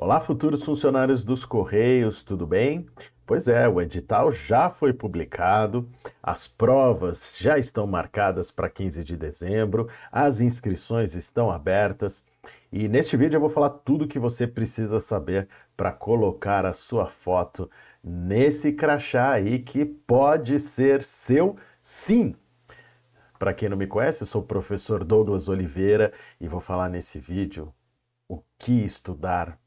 Olá, futuros funcionários dos Correios, tudo bem? Pois é, o edital já foi publicado, as provas já estão marcadas para 15 de dezembro, as inscrições estão abertas e neste vídeo eu vou falar tudo o que você precisa saber para colocar a sua foto nesse crachá aí que pode ser seu sim. Para quem não me conhece, eu sou o professor Douglas Oliveira e vou falar nesse vídeo o que estudar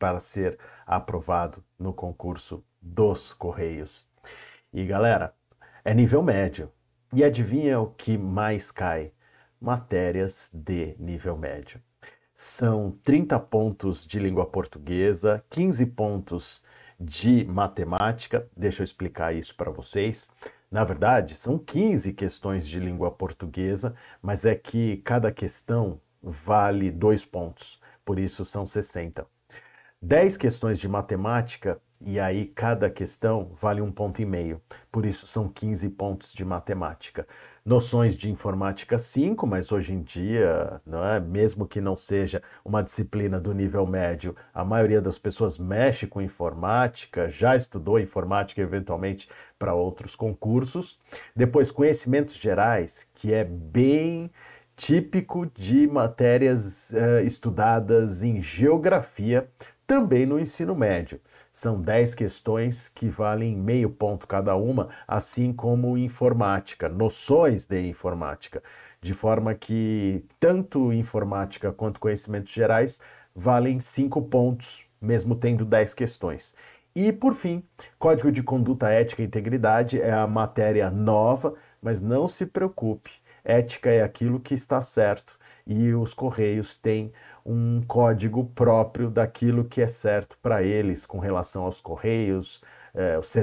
para ser aprovado no concurso dos Correios. E galera, é nível médio. E adivinha o que mais cai? Matérias de nível médio. São 30 pontos de língua portuguesa, 15 pontos de matemática. Deixa eu explicar isso para vocês. Na verdade, são 15 questões de língua portuguesa, mas é que cada questão vale dois pontos, por isso são 60. 10 questões de matemática e aí cada questão vale um ponto e meio. Por isso são 15 pontos de matemática. Noções de informática 5, mas hoje em dia, não é? mesmo que não seja uma disciplina do nível médio, a maioria das pessoas mexe com informática, já estudou informática eventualmente para outros concursos. Depois conhecimentos gerais, que é bem típico de matérias uh, estudadas em geografia, também no ensino médio. São 10 questões que valem meio ponto cada uma, assim como informática, noções de informática, de forma que tanto informática quanto conhecimentos gerais valem 5 pontos, mesmo tendo 10 questões. E, por fim, Código de Conduta Ética e Integridade é a matéria nova, mas não se preocupe, ética é aquilo que está certo e os Correios têm um código próprio daquilo que é certo para eles com relação aos Correios, eh, os,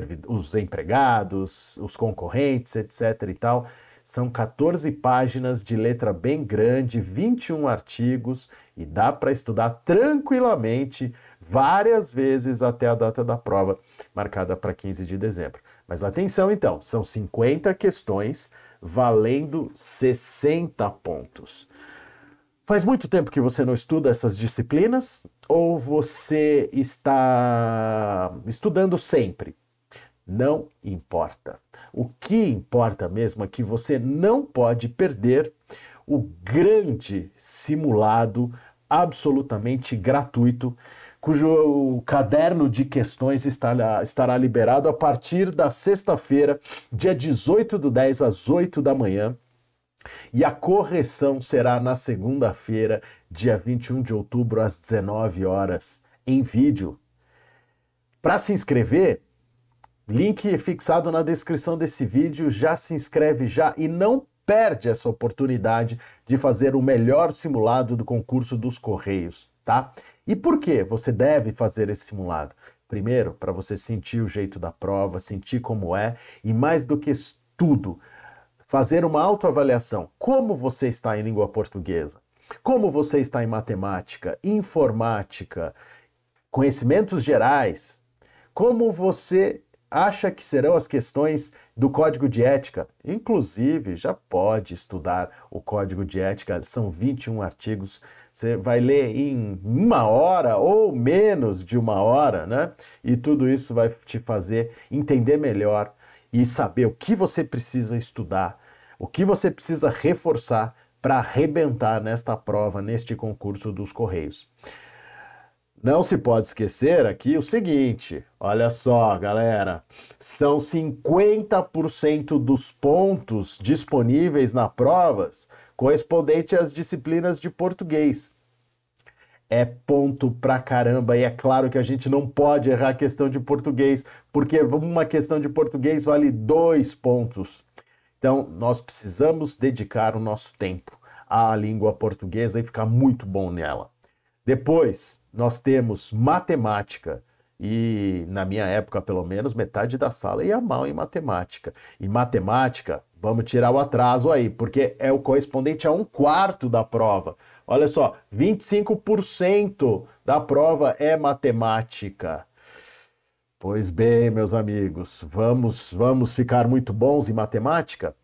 os empregados, os concorrentes, etc. e tal. São 14 páginas de letra bem grande, 21 artigos e dá para estudar tranquilamente várias vezes até a data da prova, marcada para 15 de dezembro. Mas atenção então, são 50 questões valendo 60 pontos. Faz muito tempo que você não estuda essas disciplinas ou você está estudando sempre? não importa. O que importa mesmo é que você não pode perder o grande simulado absolutamente gratuito, cujo caderno de questões estará, estará liberado a partir da sexta-feira, dia 18 do 10 às 8 da manhã. E a correção será na segunda-feira, dia 21 de outubro, às 19 horas, em vídeo. Para se inscrever, Link fixado na descrição desse vídeo. Já se inscreve já e não perde essa oportunidade de fazer o melhor simulado do concurso dos Correios, tá? E por que você deve fazer esse simulado? Primeiro, para você sentir o jeito da prova, sentir como é e mais do que tudo, fazer uma autoavaliação. Como você está em língua portuguesa? Como você está em matemática, informática, conhecimentos gerais? Como você acha que serão as questões do código de ética. Inclusive, já pode estudar o código de ética, são 21 artigos. Você vai ler em uma hora ou menos de uma hora, né? E tudo isso vai te fazer entender melhor e saber o que você precisa estudar, o que você precisa reforçar para arrebentar nesta prova, neste concurso dos Correios. Não se pode esquecer aqui o seguinte: olha só, galera, são 50% dos pontos disponíveis na provas correspondente às disciplinas de português. É ponto pra caramba, e é claro que a gente não pode errar a questão de português, porque uma questão de português vale dois pontos. Então, nós precisamos dedicar o nosso tempo à língua portuguesa e ficar muito bom nela. Depois, nós temos matemática. E na minha época, pelo menos, metade da sala ia mal em matemática. E matemática, vamos tirar o atraso aí, porque é o correspondente a um quarto da prova. Olha só, 25% da prova é matemática. Pois bem, meus amigos, vamos, vamos ficar muito bons em matemática?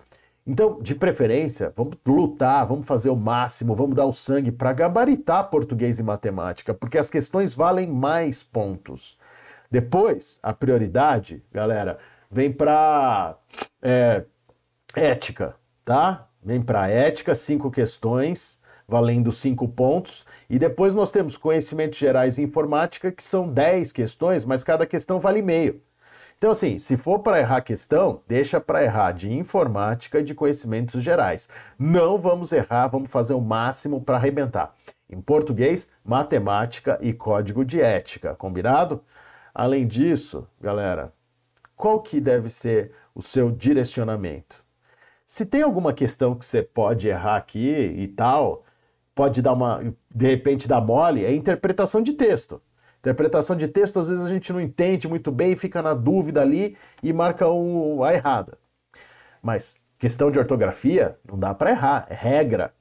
Então, de preferência, vamos lutar, vamos fazer o máximo, vamos dar o sangue para gabaritar português e matemática, porque as questões valem mais pontos. Depois, a prioridade, galera, vem para é, ética, tá? Vem para ética, cinco questões, valendo cinco pontos. E depois nós temos conhecimentos gerais e informática, que são dez questões, mas cada questão vale meio. Então, assim, se for para errar questão, deixa para errar de informática e de conhecimentos gerais. Não vamos errar, vamos fazer o máximo para arrebentar. Em português, matemática e código de ética, combinado? Além disso, galera, qual que deve ser o seu direcionamento? Se tem alguma questão que você pode errar aqui e tal, pode dar uma, de repente dar mole, é interpretação de texto. Interpretação de texto, às vezes a gente não entende muito bem, fica na dúvida ali e marca o a errada. Mas questão de ortografia, não dá para errar, é regra.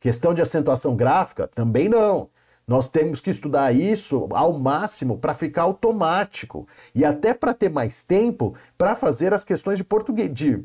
Questão de acentuação gráfica, também não. Nós temos que estudar isso ao máximo para ficar automático e até para ter mais tempo para fazer as questões de português,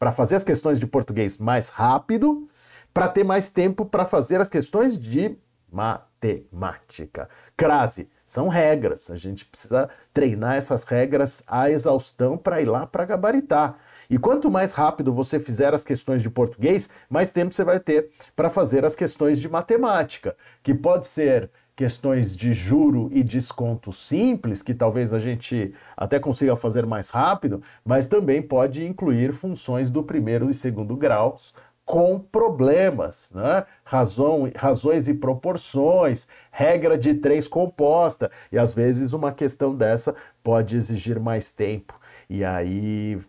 para fazer as questões de português mais rápido, para ter mais tempo para fazer as questões de matemática. Crase, são regras, a gente precisa treinar essas regras à exaustão para ir lá para gabaritar. E quanto mais rápido você fizer as questões de português, mais tempo você vai ter para fazer as questões de matemática, que pode ser questões de juro e desconto simples, que talvez a gente até consiga fazer mais rápido, mas também pode incluir funções do primeiro e segundo graus, com problemas, né? Razão, razões e proporções, regra de três composta, e às vezes uma questão dessa pode exigir mais tempo, e aí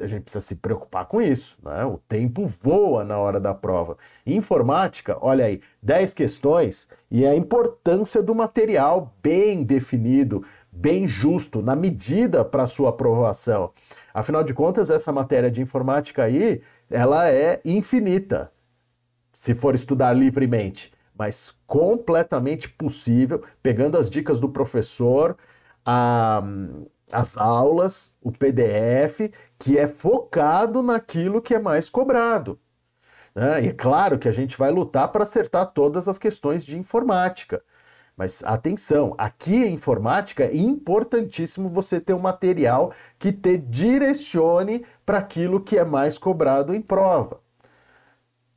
a gente precisa se preocupar com isso, né? O tempo voa na hora da prova. Informática, olha aí, 10 questões e a importância do material bem definido, bem justo, na medida para sua aprovação. Afinal de contas, essa matéria de informática aí ela é infinita, se for estudar livremente, mas completamente possível, pegando as dicas do professor, a, as aulas, o PDF, que é focado naquilo que é mais cobrado. Né? E é claro que a gente vai lutar para acertar todas as questões de informática. Mas atenção, aqui em informática é importantíssimo você ter um material que te direcione para aquilo que é mais cobrado em prova.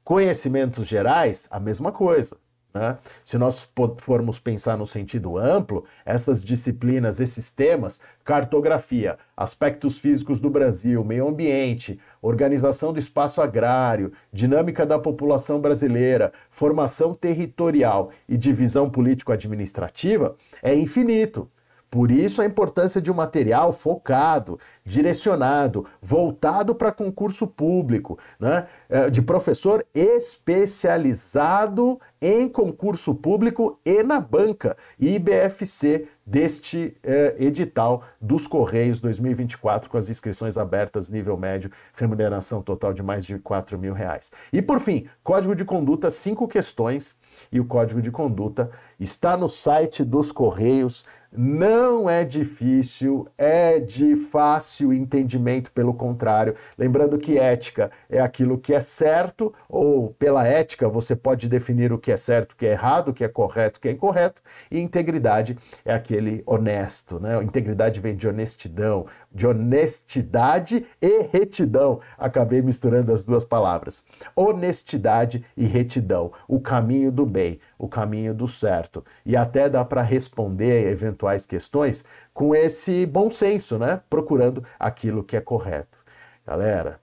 Conhecimentos gerais, a mesma coisa. Né? Se nós formos pensar no sentido amplo, essas disciplinas, esses temas, cartografia, aspectos físicos do Brasil, meio ambiente, organização do espaço agrário, dinâmica da população brasileira, formação territorial e divisão político-administrativa, é infinito. Por isso a importância de um material focado, direcionado, voltado para concurso público, né? É, de professor especializado em concurso público e na banca. IBFC deste eh, edital dos Correios 2024, com as inscrições abertas nível médio, remuneração total de mais de 4 mil reais. E por fim, código de conduta, cinco questões, e o código de conduta está no site dos Correios. Não é difícil, é de fácil entendimento, pelo contrário. Lembrando que ética é aquilo que é certo, ou pela ética você pode definir o que é certo, o que é errado, o que é correto, o que é incorreto, e integridade é aquilo aquele honesto, né? Integridade vem de honestidão, de honestidade e retidão. Acabei misturando as duas palavras. Honestidade e retidão, o caminho do bem, o caminho do certo. E até dá para responder a eventuais questões com esse bom senso, né? Procurando aquilo que é correto. Galera,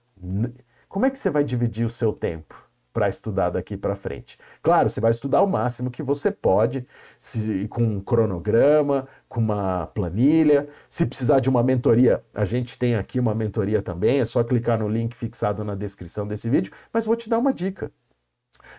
como é que você vai dividir o seu tempo? para estudar daqui para frente. Claro, você vai estudar o máximo que você pode, se, com um cronograma, com uma planilha. Se precisar de uma mentoria, a gente tem aqui uma mentoria também, é só clicar no link fixado na descrição desse vídeo, mas vou te dar uma dica.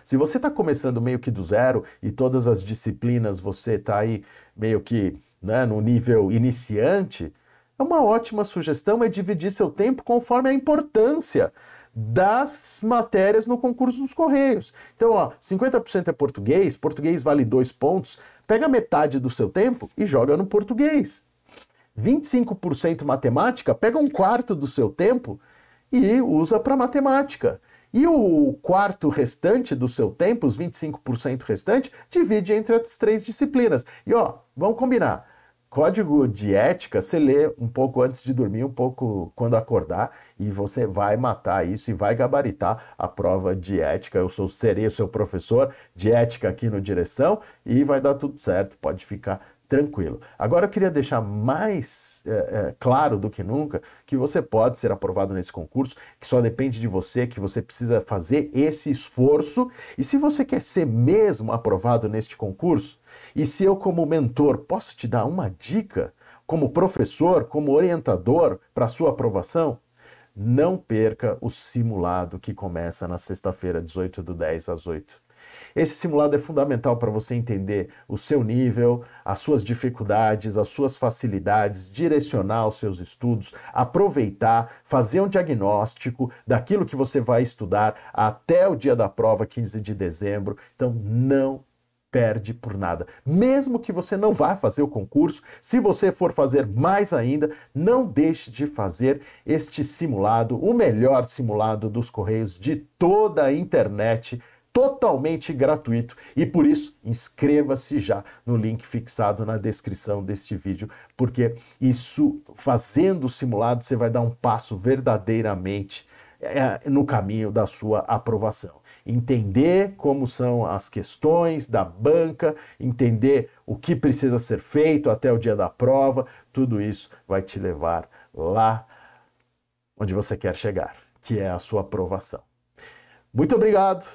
Se você está começando meio que do zero e todas as disciplinas você está aí meio que né, no nível iniciante, é uma ótima sugestão é dividir seu tempo conforme a importância das matérias no concurso dos Correios. Então, ó, 50% é português, português vale dois pontos, pega metade do seu tempo e joga no português. 25% matemática, pega um quarto do seu tempo e usa para matemática. E o quarto restante do seu tempo, os 25% restante, divide entre as três disciplinas. E ó, vamos combinar. Código de ética, você lê um pouco antes de dormir, um pouco quando acordar, e você vai matar isso e vai gabaritar a prova de ética. Eu sou, serei o seu professor de ética aqui no Direção e vai dar tudo certo, pode ficar tranquilo. Agora eu queria deixar mais é, é, claro do que nunca que você pode ser aprovado nesse concurso, que só depende de você, que você precisa fazer esse esforço. E se você quer ser mesmo aprovado neste concurso, e se eu, como mentor, posso te dar uma dica, como professor, como orientador, para sua aprovação, não perca o simulado que começa na sexta-feira, 18 do 10 às 8. Esse simulado é fundamental para você entender o seu nível, as suas dificuldades, as suas facilidades, direcionar os seus estudos, aproveitar, fazer um diagnóstico daquilo que você vai estudar até o dia da prova, 15 de dezembro. Então, não perde por nada. Mesmo que você não vá fazer o concurso, se você for fazer mais ainda, não deixe de fazer este simulado, o melhor simulado dos Correios de toda a internet totalmente gratuito e por isso inscreva-se já no link fixado na descrição deste vídeo, porque isso fazendo o simulado você vai dar um passo verdadeiramente é, no caminho da sua aprovação. Entender como são as questões da banca, entender o que precisa ser feito até o dia da prova, tudo isso vai te levar lá onde você quer chegar, que é a sua aprovação. Muito obrigado.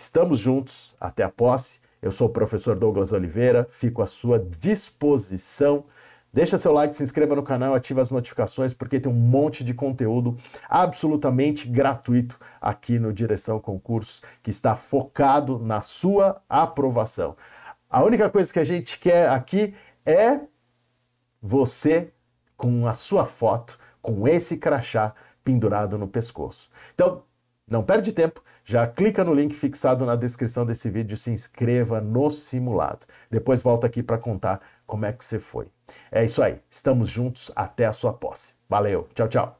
Estamos juntos até a posse. Eu sou o professor Douglas Oliveira, fico à sua disposição. Deixa seu like, se inscreva no canal, ativa as notificações, porque tem um monte de conteúdo absolutamente gratuito aqui no Direção Concursos, que está focado na sua aprovação. A única coisa que a gente quer aqui é você com a sua foto, com esse crachá pendurado no pescoço. Então, não perde tempo, já clica no link fixado na descrição desse vídeo e se inscreva no simulado. Depois volta aqui para contar como é que você foi. É isso aí, estamos juntos até a sua posse. Valeu, tchau, tchau.